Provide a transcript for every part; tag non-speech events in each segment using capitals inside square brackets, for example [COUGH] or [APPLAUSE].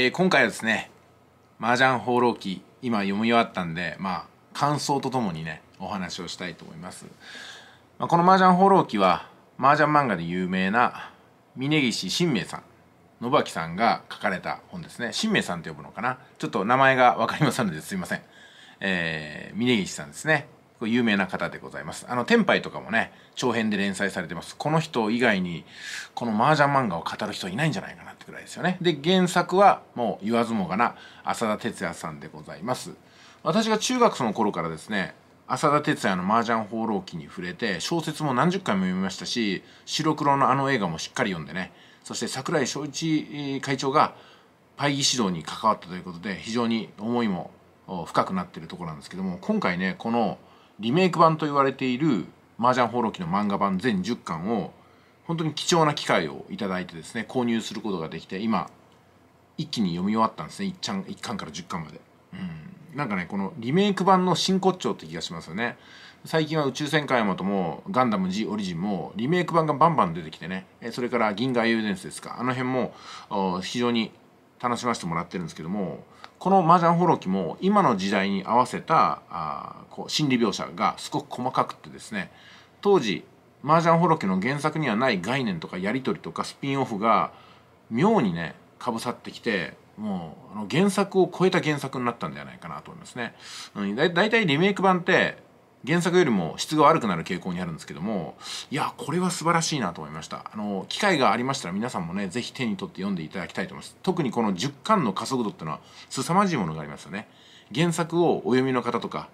えー、今回はですね麻雀放浪記今読み終わったんでまあ感想とともにねお話をしたいと思います、まあ、この麻雀放浪記は麻雀漫画で有名な峯岸新明さん信明さんが書かれた本ですね新明さんと呼ぶのかなちょっと名前が分かりませんのですいませんえー、峯岸さんですね有名な方でございます。あの、天杯とかもね、長編で連載されてます。この人以外に、この麻雀漫画を語る人いないんじゃないかなってくらいですよね。で、原作はもう言わずもがな、浅田哲也さんでございます。私が中学その頃からですね、浅田哲也の麻雀放浪記に触れて、小説も何十回も読みましたし、白黒のあの映画もしっかり読んでね、そして櫻井翔一会長が、会議指導に関わったということで非常に思いも深くなってるところなんですけども今回ねこのリメイク版と言われている麻雀放浪記の漫画版全10巻を本当に貴重な機会をいただいてですね購入することができて今一気に読み終わったんですね 1, ちゃん1巻から10巻までうんなんかねこのリメイク版の真骨頂って気がしますよね最近は宇宙戦艦ヤマトもガンダム G オリジンもリメイク版がバンバン出てきてねそれから銀河英雄伝説ですかあの辺も非常に楽しませてもらってるんですけどもこの麻雀ほろきも今の時代に合わせたあこう心理描写がすごく細かくてですね当時麻雀ほろきの原作にはない概念とかやり取りとかスピンオフが妙にねかぶさってきてもうあの原作を超えた原作になったんじゃないかなと思いますね。だいたいリメイク版って原作よりも質が悪くなる傾向にあるんですけどもいやこれは素晴らしいなと思いましたあの機会がありましたら皆さんもね是非手に取って読んでいただきたいと思います特にこの10巻の加速度ってのは凄まじいものがありますよね原作をお読みの方とか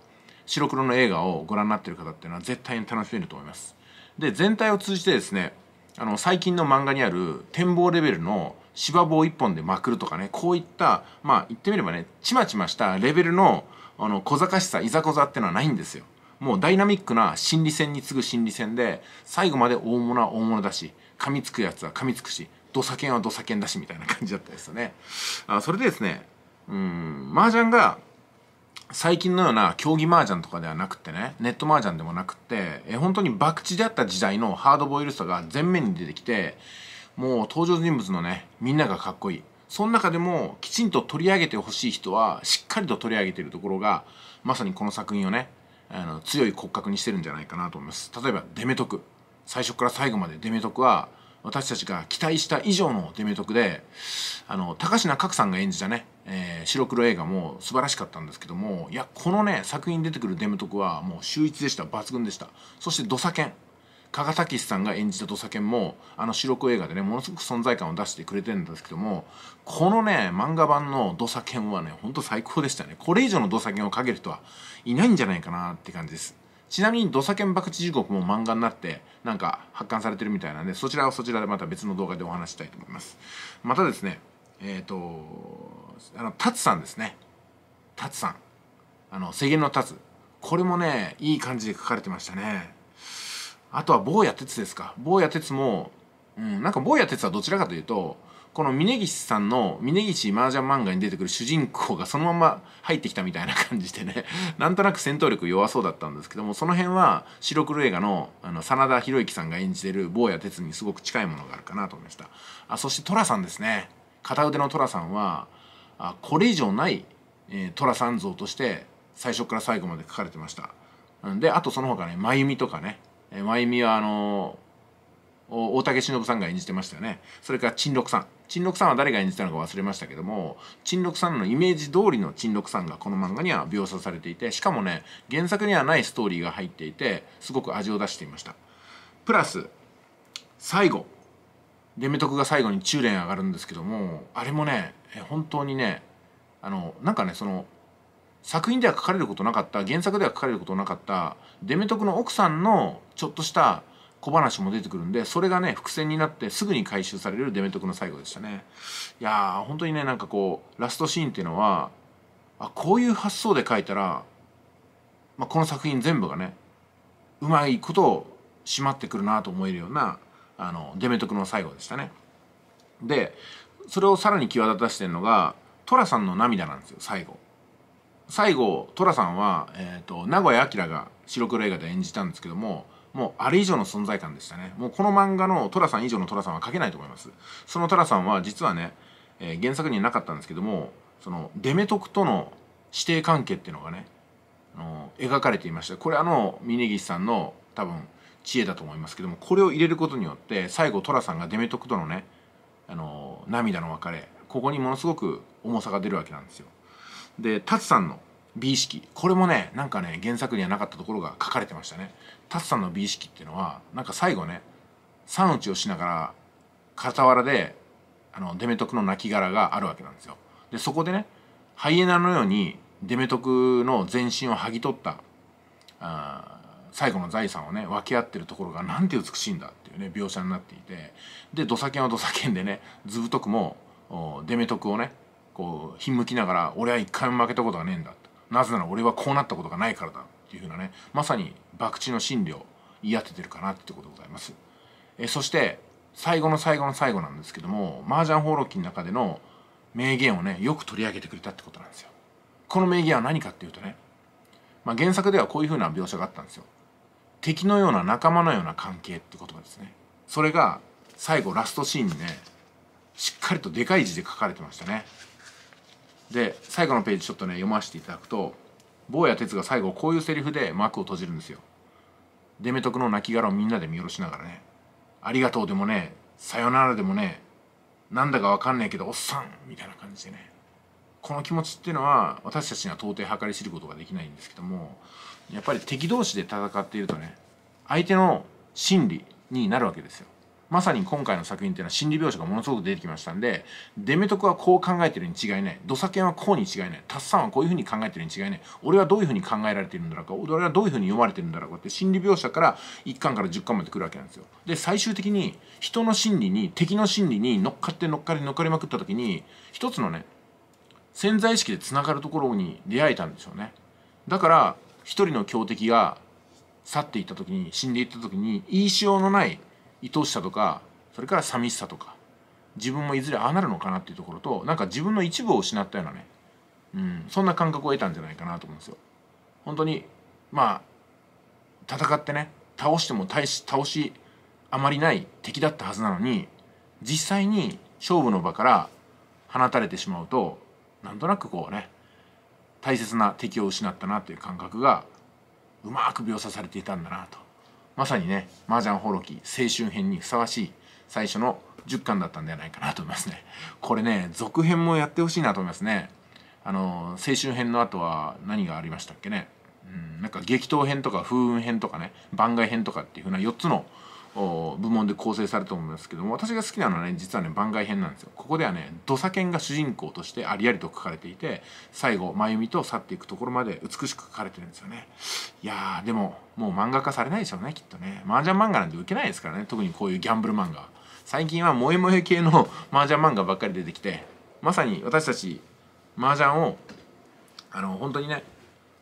白黒の映画をご覧になってる方っていうのは絶対に楽しめると思いますで全体を通じてですねあの最近の漫画にある展望レベルの芝棒一本でまくるとかねこういったまあ言ってみればねちまちましたレベルのあの小賢しさいざこざってのはないんですよもうダイナミックな心理戦に次ぐ心理戦で最後まで大物は大物だし噛みつくやつは噛みつくし土佐犬は土佐犬だしみたいな感じだったですよねあそれでですねうん麻雀が最近のような競技麻雀とかではなくてねネット麻雀でもなくてえ本当に博打であった時代のハードボイルさが前面に出てきてもう登場人物のねみんながかっこいいその中でもきちんと取り上げてほしい人はしっかりと取り上げてるところがまさにこの作品をねあの強い骨格にしてるんじゃないかなと思います例えばデメトク最初から最後までデメトクは私たちが期待した以上のデメトクであの高階角さんが演じたね、えー、白黒映画も素晴らしかったんですけどもいやこのね作品に出てくるデメトクはもう秀逸でした抜群でしたそして土佐犬加賀武さんが演じた土佐犬もあの主力映画でねものすごく存在感を出してくれてるんですけどもこのね漫画版の土佐犬はねほんと最高でしたねこれ以上の土佐犬をかける人はいないんじゃないかなって感じですちなみに土佐犬博打時刻も漫画になってなんか発刊されてるみたいなんでそちらはそちらでまた別の動画でお話したいと思いますまたですねえっ、ー、とあのタさんですね達さんあの世間の達これもねいい感じで書かれてましたねあとは坊や哲ですか坊や哲も、うん、なんか坊や哲はどちらかというとこの峯岸さんの峯岸麻雀漫画に出てくる主人公がそのまま入ってきたみたいな感じでね [LAUGHS] なんとなく戦闘力弱そうだったんですけどもその辺は白黒映画のあの真田広之さんが演じてる坊や哲にすごく近いものがあるかなと思いましたあそして寅さんですね片腕の寅さんはあこれ以上ない、えー、寅さん像として最初から最後まで書かれてましたであとその他ね真由美とかねえー、まゆみはあの大竹しのぶさんが演じてましたよねそれから陳六さん陳六さんは誰が演じたのか忘れましたけども陳六さんのイメージ通りの陳六さんがこの漫画には描写されていてしかもね原作にはないストーリーが入っていてすごく味を出していましたプラス最後デメトクが最後に中連上がるんですけどもあれもね本当にねあのなんかねその作品では書かれることなかった原作では書かれることなかったデメトクの奥さんのちょっとした小話も出てくるんでそれがね伏線になってすぐに回収されるデメトクの最後でしたねいやー本当にねなんかこうラストシーンっていうのはあこういう発想で書いたら、まあ、この作品全部がねうまいことを締まってくるなと思えるようなあのデメトクの最後でしたねでそれをさらに際立たせてるのが寅さんの涙なんですよ最後最後寅さんは、えーと、名古屋明が白黒映画で演じたんですけどももうあれ以上の存在感でしたねもうこの漫画の寅さん以上の寅さんは描けないと思いますその寅さんは実はね、えー、原作にはなかったんですけどもそのデメトクとの師弟関係っていうのがねあの描かれていましたこれあの峯岸さんの多分知恵だと思いますけどもこれを入れることによって最後寅さんがデメトクとのねあの涙の別れここにものすごく重さが出るわけなんですよでタツさんの美意識これもねなんかね原作にはなかったところが書かれてましたねタツさんの美意識っていうのはなんか最後ね三打ちをしながら傍らであのデメトクの亡骸があるわけなんですよでそこでねハイエナのようにデメトクの全身を剥ぎ取ったあ最後の財産をね分け合ってるところがなんて美しいんだっていうね描写になっていてで土佐犬は土佐犬でね図太くもデメトクをねこうひんむきながら俺は一回も負けたことがねえんだなぜなら俺はこうなったことがないからだっていうふうなねまさに博打の真理を言い当ててるかなってことでございます。えそして最後の最後の最後なんですけども麻雀放浪記の中での名言をねよく取り上げてくれたってことなんですよ。この名言は何かっていうとね、まあ、原作ではこういうふうな描写があったんですよ。敵のような仲間のような関係って言葉ですね。それが最後ラストシーンにねしっかりとでかい字で書かれてましたね。で最後のページちょっとね読ませていただくと坊や哲が最後こういうセリフで幕を閉じるんですよデメトクの亡骸をみんなで見下ろしながらね「ありがとう」でもね「さよなら」でもねなんだかわかんないけどおっさんみたいな感じでねこの気持ちっていうのは私たちには到底計り知ることができないんですけどもやっぱり敵同士で戦っているとね相手の心理になるわけですよまさに今回の作品っていうのは心理描写がものすごく出てきましたんでデメトクはこう考えてるに違いない土佐ンはこうに違いないタッサンはこういうふうに考えてるに違いない俺はどういうふうに考えられてるんだろうか俺はどういうふうに読まれてるんだろうかって心理描写から1巻から10巻までくるわけなんですよ。で最終的に人の心理に敵の心理に乗っかって乗っかり乗っかりまくった時に一つのね潜在意識でつながるところに出会えたんでしょうね。だから一人の強敵が去っていった時に死んでいった時に言いしようのない愛しさとかそれから寂しさとか自分もいずれああなるのかなっていうところとなんか自分の一部を失ったようなね、うん、そんな感覚を得たんじゃないかなと思うんですよ。本当にまあ戦ってね倒しても大し倒しあまりない敵だったはずなのに実際に勝負の場から放たれてしまうとなんとなくこうね大切な敵を失ったなという感覚がうまく描写されていたんだなとまさにね麻雀ほろき青春編にふさわしい最初の10巻だったんじゃないかなと思いますねこれね続編もやってほしいなと思いますねあの青春編の後は何がありましたっけねうんなんか激闘編とか風雲編とかね番外編とかっていうふうな4つの部門で構成されたと思いますけども私が好きなのはね実はね番外編なんですよここではね土佐犬が主人公としてありありと書かれていて最後真由美と去っていくところまで美しく書かれてるんですよねいやーでももう漫画化されないでしょうねきっとね麻雀漫画なんてウケないですからね特にこういうギャンブル漫画最近は萌え萌え系の [LAUGHS] 麻雀漫画ばっかり出てきてまさに私たち麻雀をあの本当にね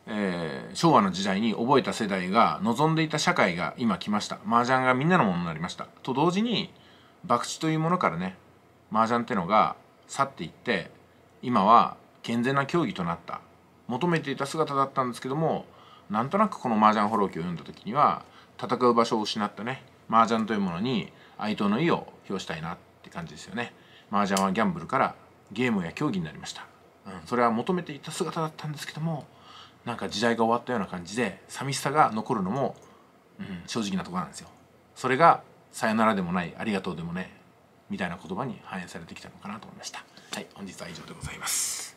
えー、昭和の時代に覚えた世代が望んでいた社会が今来ました麻雀がみんなのものになりましたと同時に博打というものからね麻雀ってのが去っていって今は健全な競技となった求めていた姿だったんですけどもなんとなくこの麻雀放浪記を読んだ時には戦う場所を失ったね麻雀というものに哀悼の意を表したいなって感じですよね麻雀はギャンブルからゲームや競技になりました、うん、それは求めていた姿だったんですけどもなんか時代が終わったような感じで寂しさが残るのも、うん、正直なところなんですよ。それが「さよなら」でもない「ありがとう」でもねみたいな言葉に反映されてきたのかなと思いました。はい、本日は以上でございます。